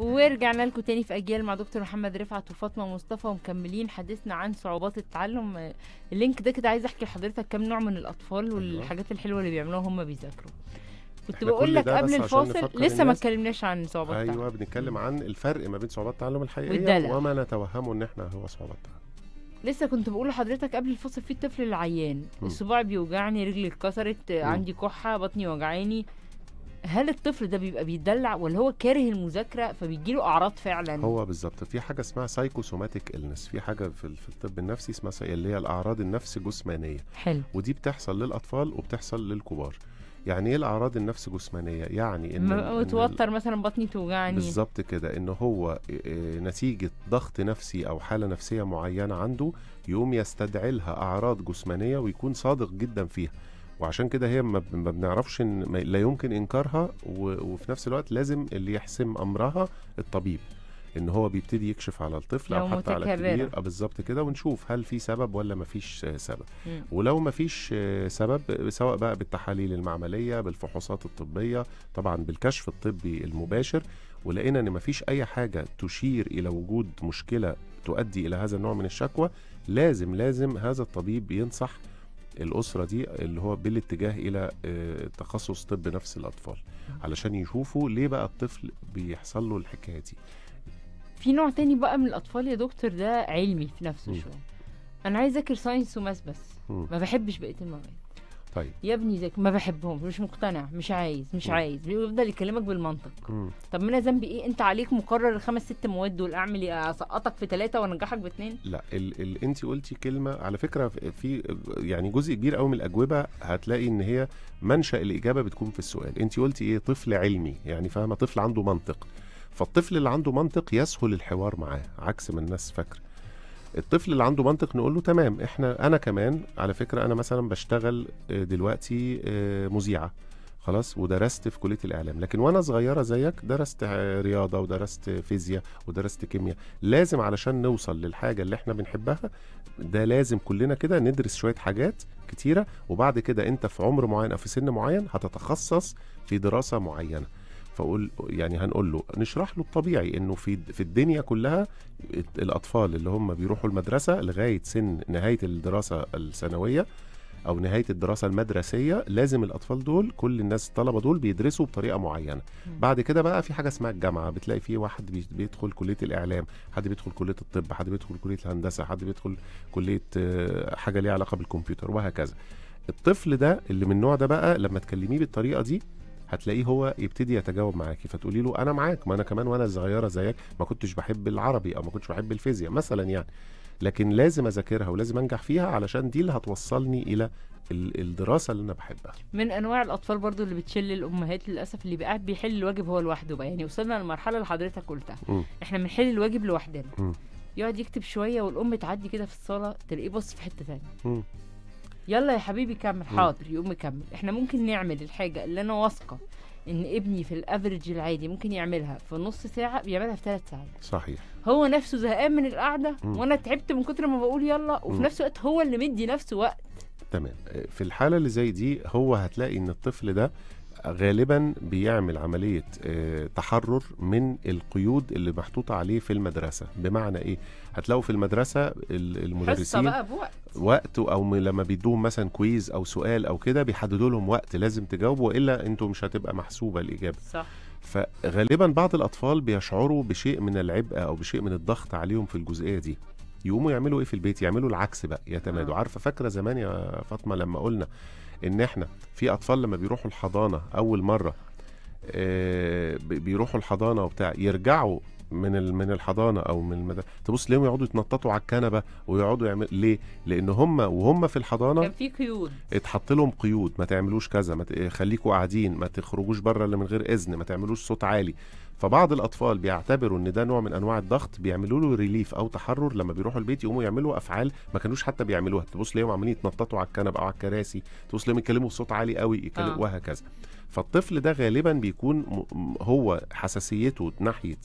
ورجعنا لكم تاني في اجيال مع دكتور محمد رفعت وفاطمه مصطفى ومكملين حديثنا عن صعوبات التعلم اللينك ده كده عايز احكي لحضرتك كام نوع من الاطفال أيوة. والحاجات الحلوه اللي بيعملوها هم بيذاكروا كنت بقول لك قبل الفاصل لسه ما اتكلمناش عن صعوبات التعلم ايوه بنتكلم عن الفرق ما بين صعوبات التعلم الحقيقيه والدلع. وما نتوهمه ان احنا هو صعوبات التعلم لسه كنت بقول لحضرتك قبل الفاصل في الطفل العيان الصباع بيوجعني رجلي اتكسرت عندي كحه بطني وجعاني هل الطفل ده بيبقى بيدلع ولا هو كاره المذاكره فبيجي له اعراض فعلا هو بالظبط في حاجه اسمها سايكوسوماتيك النس في حاجه في, الطب النفسي اسمها اللي هي الاعراض النفس جسمانيه حلو ودي بتحصل للاطفال وبتحصل للكبار يعني ايه الاعراض النفس جسمانيه يعني ان متوتر مثلا بطني توجعني بالظبط كده ان هو آه، آه، نتيجه ضغط نفسي او حاله نفسيه معينه عنده يقوم يستدعي لها اعراض جسمانيه ويكون صادق جدا فيها وعشان كده هي ما بنعرفش إن لا يمكن انكارها وفي نفس الوقت لازم اللي يحسم امرها الطبيب ان هو بيبتدي يكشف على الطفل او حتى على الكبير اه بالظبط كده ونشوف هل في سبب ولا ما فيش آه، سبب ولو ولو فيش آه، سبب سواء بقى بالتحاليل المعمليه بالفحوصات الطبيه طبعا بالكشف الطبي المباشر ولقينا ان ما فيش اي حاجه تشير الى وجود مشكله تؤدي الى هذا النوع من الشكوى لازم لازم هذا الطبيب ينصح الاسره دي اللي هو بالاتجاه الى آه، تخصص طب نفس الاطفال علشان يشوفوا ليه بقى الطفل بيحصل له الحكايه دي في نوع تاني بقى من الاطفال يا دكتور ده علمي في نفسه شويه انا عايز اذاكر ساينس وماس بس م. ما بحبش بقيه المواد طيب يا ابني زيك ما بحبهمش مش مقتنع مش عايز مش م. عايز بيفضل يكلمك بالمنطق م. طب انا ذنبي ايه انت عليك مقرر الخمس ست مواد دول اعمل ايه اسقطك في ثلاثه وانجحك باثنين لا ال ال انت قلتي كلمه على فكره في يعني جزء كبير قوي من الاجوبه هتلاقي ان هي منشا الاجابه بتكون في السؤال انت قلتي ايه طفل علمي يعني فاهمه طفل عنده منطق فالطفل اللي عنده منطق يسهل الحوار معاه عكس ما الناس فاكره الطفل اللي عنده منطق نقول له تمام احنا انا كمان على فكره انا مثلا بشتغل آه، دلوقتي آه، مذيعه خلاص ودرست في كليه الاعلام لكن وانا صغيره زيك درست آه، رياضه ودرست فيزياء ودرست كيمياء لازم علشان نوصل للحاجه اللي احنا بنحبها ده لازم كلنا كده ندرس شويه حاجات كتيره وبعد كده انت في عمر معين او في سن معين هتتخصص في دراسه معينه فاقول يعني هنقول له نشرح له الطبيعي انه في في الدنيا كلها الاطفال اللي هم بيروحوا المدرسه لغايه سن نهايه الدراسه الثانويه او نهايه الدراسه المدرسيه لازم الاطفال دول كل الناس الطلبه دول بيدرسوا بطريقه معينه بعد كده بقى في حاجه اسمها الجامعه بتلاقي في واحد بيدخل كليه الاعلام حد بيدخل كليه الطب حد بيدخل كليه الهندسه حد بيدخل كليه آه، حاجه ليها علاقه بالكمبيوتر وهكذا الطفل ده اللي من النوع ده بقى لما تكلميه بالطريقه دي هتلاقيه هو يبتدي يتجاوب معاكي فتقولي له انا معاك ما انا كمان وانا صغيره زيك ما كنتش بحب العربي او ما كنتش بحب الفيزياء مثلا يعني لكن لازم اذاكرها ولازم انجح فيها علشان دي اللي هتوصلني الى الدراسه اللي انا بحبها من انواع الاطفال برضو اللي بتشل الامهات للاسف اللي قاعد بيحل الواجب هو لوحده بقى يعني وصلنا للمرحله اللي حضرتك قلتها م. احنا بنحل الواجب لوحدنا يقعد يكتب شويه والام تعدي كده في الصاله تلاقيه بص في حته ثانيه يلا يا حبيبي كمل حاضر يقوم يكمل احنا ممكن نعمل الحاجه اللي انا واثقه ان ابني في الافرج العادي ممكن يعملها في نص ساعه بيعملها في ثلاث ساعات صحيح هو نفسه زهقان من القعده م. وانا تعبت من كتر ما بقول يلا وفي م. نفس الوقت هو اللي مدي نفسه وقت تمام في الحاله اللي زي دي هو هتلاقي ان الطفل ده غالبا بيعمل عملية آه، تحرر من القيود اللي محطوطة عليه في المدرسة بمعنى إيه؟ هتلاقوا في المدرسة المدرسين بقى بوقت وقت أو لما بيدوهم مثلا كويز أو سؤال أو كده بيحددوا لهم وقت لازم تجاوبوا إلا أنتوا مش هتبقى محسوبة الإجابة صح فغالبا بعض الأطفال بيشعروا بشيء من العبء أو بشيء من الضغط عليهم في الجزئية دي يقوموا يعملوا ايه في البيت يعملوا العكس بقى يتمادوا آه. عارفه فاكره زمان يا فاطمه لما قلنا ان احنا في اطفال لما بيروحوا الحضانه اول مره آه، بيروحوا الحضانه وبتاع يرجعوا من من الحضانه او من المدرسه تبص تلاقيهم يقعدوا يتنططوا على الكنبه ويقعدوا يعمل ليه؟ لان هم وهم في الحضانه كان في قيود اتحط لهم قيود ما تعملوش كذا ما خليكوا قاعدين ما تخرجوش بره الا من غير اذن ما تعملوش صوت عالي فبعض الاطفال بيعتبروا ان ده نوع من انواع الضغط بيعملوا له ريليف او تحرر لما بيروحوا البيت يقوموا يعملوا افعال ما كانوش حتى بيعملوها تبص تلاقيهم عمالين يتنططوا على الكنبه او على الكراسي تبص تلاقيهم يتكلموا بصوت عالي قوي آه. وهكذا فالطفل ده غالبا بيكون هو حساسيته ناحيه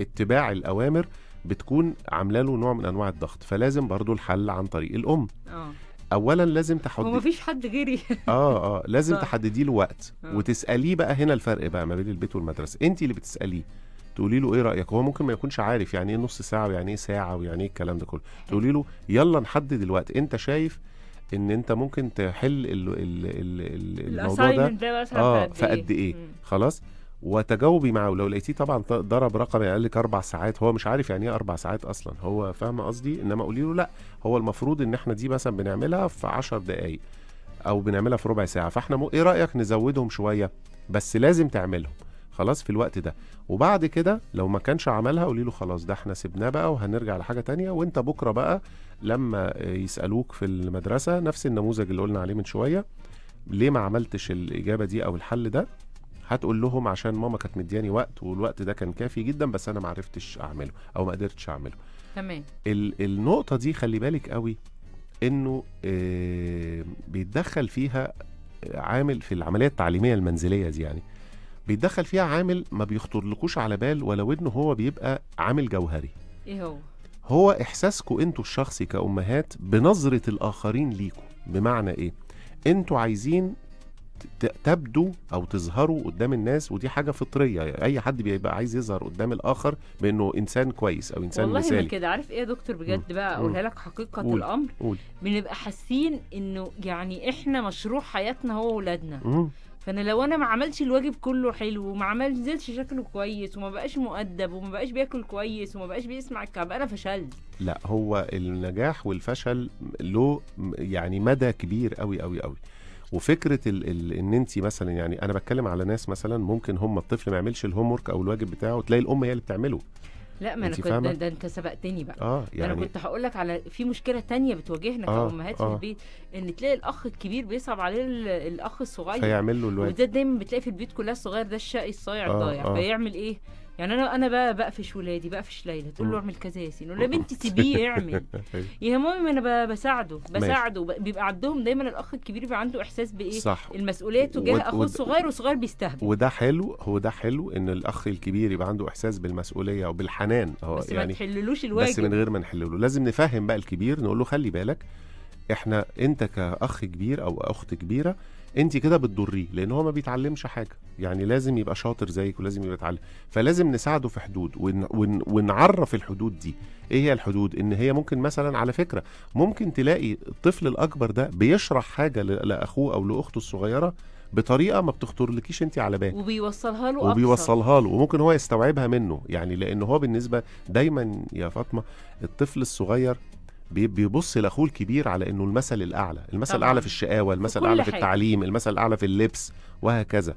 اتباع الاوامر بتكون عامله له نوع من انواع الضغط فلازم برضو الحل عن طريق الام اه اولا لازم تحددي هو مفيش حد غيري اه اه لازم آه. تحددي له وقت آه. وتساليه بقى هنا الفرق بقى ما بين البيت والمدرسه انت اللي بتساليه تقولي له ايه رايك هو ممكن ما يكونش عارف يعني ايه نص ساعه ويعني ايه ساعه ويعني ايه الكلام ده كله تقولي له يلا نحدد الوقت انت شايف ان انت ممكن تحل ال ال ال الموضوع ده, ده اه في قد إيه؟, إيه؟ خلاص وتجاوبي معاه ولو لقيتيه طبعا ضرب رقم يعني قال لك اربع ساعات هو مش عارف يعني ايه اربع ساعات اصلا هو فاهم قصدي انما قولي له لا هو المفروض ان احنا دي مثلا بنعملها في 10 دقائق او بنعملها في ربع ساعه فاحنا م... ايه رايك نزودهم شويه بس لازم تعملهم خلاص في الوقت ده وبعد كده لو ما كانش عملها قولي له خلاص ده احنا سيبناه بقى وهنرجع لحاجه تانية وانت بكره بقى لما يسالوك في المدرسه نفس النموذج اللي قلنا عليه من شويه ليه ما عملتش الاجابه دي او الحل ده هتقول لهم عشان ماما كانت مدياني وقت والوقت ده كان كافي جدا بس انا ما عرفتش اعمله او ما قدرتش اعمله تمام النقطه دي خلي بالك قوي انه آه بيتدخل فيها عامل في العمليه التعليميه المنزليه دي يعني بيتدخل فيها عامل ما بيخطرلكوش على بال ولو انه هو بيبقى عامل جوهري ايه هو هو احساسكم انتوا الشخصي كامهات بنظره الاخرين ليكم بمعنى ايه انتوا عايزين تبدو او تظهروا قدام الناس ودي حاجه فطريه يعني اي حد بيبقى عايز يظهر قدام الاخر بانه انسان كويس او انسان والله مثالي والله كده عارف ايه يا دكتور بجد بقى اقولها لك حقيقه قول. الامر قول. بنبقى حاسين انه يعني احنا مشروع حياتنا هو ولادنا فانا لو انا ما عملتش الواجب كله حلو وما عملتش شكله كويس وما بقاش مؤدب وما بقاش بياكل كويس وما بقاش بيسمع الكلام انا فشلت لا هو النجاح والفشل له يعني مدى كبير قوي قوي قوي وفكره الـ الـ ان انت مثلا يعني انا بتكلم على ناس مثلا ممكن هم الطفل ما يعملش الهوم ورك او الواجب بتاعه تلاقي الام هي اللي بتعمله لا ما انا كنت ده, ده انت سبقتني بقى اه يعني انا كنت هقول لك على في مشكله تانية بتواجهنا آه كامهات آه في البيت ان تلاقي الاخ الكبير بيصعب عليه الاخ الصغير فيعمل له الواجب وده دايما بتلاقي في البيوت كلها الصغير ده الشقي الصايع آه الضايع آه فيعمل ايه؟ يعني انا انا بقفش ولادي بقفش ليلى تقول له اعمل كذا يا سين له أيوه. يا بنتي سيبيه يعمل يا ماما انا بساعده بساعده بيبقى عندهم دايما الاخ الكبير بيبقى عنده احساس بايه صح المسؤوليه تجاه ود... اخوه الصغير والصغير بيستهبل وده حلو هو ده حلو ان الاخ الكبير يبقى عنده احساس بالمسؤوليه وبالحنان هو بس يعني ما تحللوش الواجب بس من غير ما نحلله لازم نفهم بقى الكبير نقول له خلي بالك احنا انت كاخ كبير او اخت كبيره انت كده بتضريه لان هو ما بيتعلمش حاجه يعني لازم يبقى شاطر زيك ولازم يبقى يتعلم فلازم نساعده في حدود ون ون ونعرف الحدود دي ايه هي الحدود ان هي ممكن مثلا على فكره ممكن تلاقي الطفل الاكبر ده بيشرح حاجه لاخوه او لاخته الصغيره بطريقه ما بتخطرلكيش انت على بالك وبيوصلها له وبيوصلها له وممكن هو يستوعبها منه يعني لان هو بالنسبه دايما يا فاطمه الطفل الصغير بيبص لاخوه الكبير على انه المثل الاعلى المثل الاعلى في الشقاوه المثل الاعلى في التعليم المثل الاعلى في اللبس وهكذا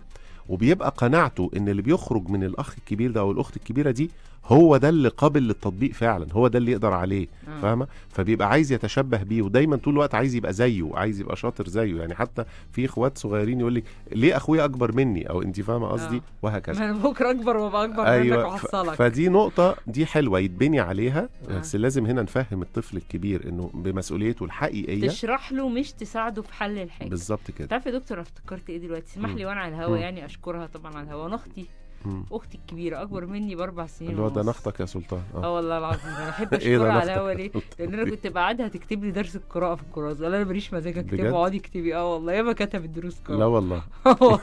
وبيبقى قناعته ان اللي بيخرج من الاخ الكبير ده او الاخت الكبيره دي هو ده اللي قابل للتطبيق فعلا هو ده اللي يقدر عليه فاهمه فبيبقى عايز يتشبه بيه ودايما طول الوقت عايز يبقى زيه عايز يبقى شاطر زيه يعني حتى في اخوات صغيرين يقول لك ليه اخويا اكبر مني او انت فاهمه قصدي آه. وهكذا ما انا بكره اكبر وابقى اكبر أيوة منك وحصلك فدي نقطه دي حلوه يتبني عليها آه. بس لازم هنا نفهم الطفل الكبير انه بمسؤوليته الحقيقيه تشرح له مش تساعده في حل الحاجه بالظبط كده تعرفي يا دكتور افتكرت ايه دلوقتي اسمح لي وانا على الهوا يعني اشكرها طبعا على الهوا انا اختي اختي الكبيره اكبر مني باربع سنين اللي هو ده نختك يا سلطان آه. اه والله العظيم انا احب اشكرها إيه على هو ليه لان انا كنت بعدها تكتب لي درس القراءه في الكراسه قال انا ماليش مزاج اكتبه اقعدي اكتبي اه والله ياما كتبت دروس قراءه لا والله آه، والله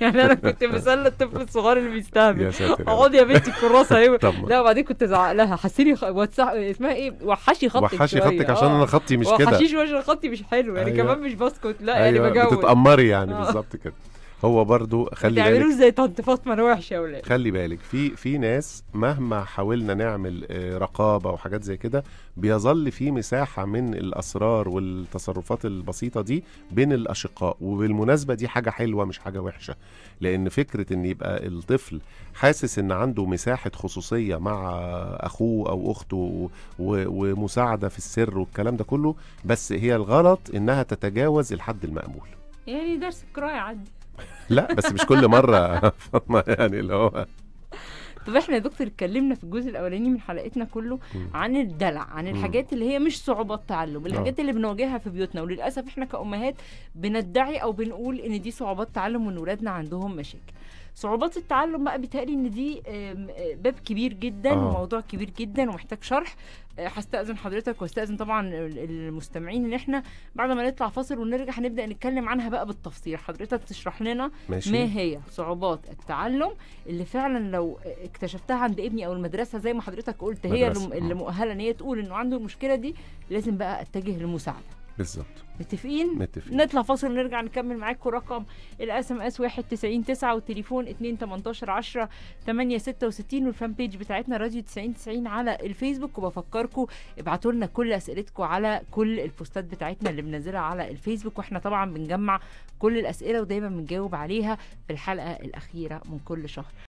يعني انا كنت بسلى الطفل الصغير اللي بيستهبل يا ساتر اقعدي يا بنتي الكراسه اهي لا وبعدين كنت ازعق لها حسيني خ... اسمها ايه وحشي خطك وحشي خطك عشان آه. انا خطي مش كده وحشيش عشان خطي مش حلو يعني أيوه. كمان مش بسكت لا يعني أيوه، بجوز بتتامري يعني بالظبط كده هو برضو خلي بالك زي طنط فاطمه انا وحشه يا ولاد خلي بالك في في ناس مهما حاولنا نعمل آه، رقابه وحاجات زي كده بيظل في مساحه من الاسرار والتصرفات البسيطه دي بين الاشقاء وبالمناسبه دي حاجه حلوه مش حاجه وحشه لان فكره ان يبقى الطفل حاسس ان عنده مساحه خصوصيه مع اخوه او اخته ومساعده في السر والكلام ده كله بس هي الغلط انها تتجاوز الحد المأمول يعني درس القراءه عدي لا بس مش كل مره فاطمه يعني اللي هو طب احنا يا دكتور اتكلمنا في الجزء الاولاني من حلقتنا كله عن الدلع عن الحاجات اللي هي مش صعوبات تعلم آه. الحاجات اللي بنواجهها في بيوتنا وللاسف احنا كامهات بندعي او بنقول ان دي صعوبات تعلم وان ولادنا عندهم مشاكل صعوبات التعلم بقى بيتهيألي ان دي باب كبير جدا آه. وموضوع كبير جدا ومحتاج شرح آه، هستأذن حضرتك واستأذن طبعا المستمعين ان احنا بعد ما نطلع فاصل ونرجع هنبدأ نتكلم عنها بقى بالتفصيل حضرتك تشرح لنا ماشي. ما هي صعوبات التعلم اللي فعلا لو اكتشفتها عند ابني او المدرسة زي ما حضرتك قلت هي اللي آه. مؤهلة ان هي تقول انه عنده المشكلة دي لازم بقى اتجه للمساعدة بالظبط متفقين؟ متفقين نطلع فاصل ونرجع نكمل معاكم رقم الاس ام اس 1909 والتليفون 2 18 10 8 66 والفان بيج بتاعتنا راديو 90 90 على الفيسبوك وبفكركم ابعتوا لنا كل اسئلتكم على كل البوستات بتاعتنا اللي بننزلها على الفيسبوك واحنا طبعا بنجمع كل الاسئله ودايما بنجاوب عليها في الحلقه الاخيره من كل شهر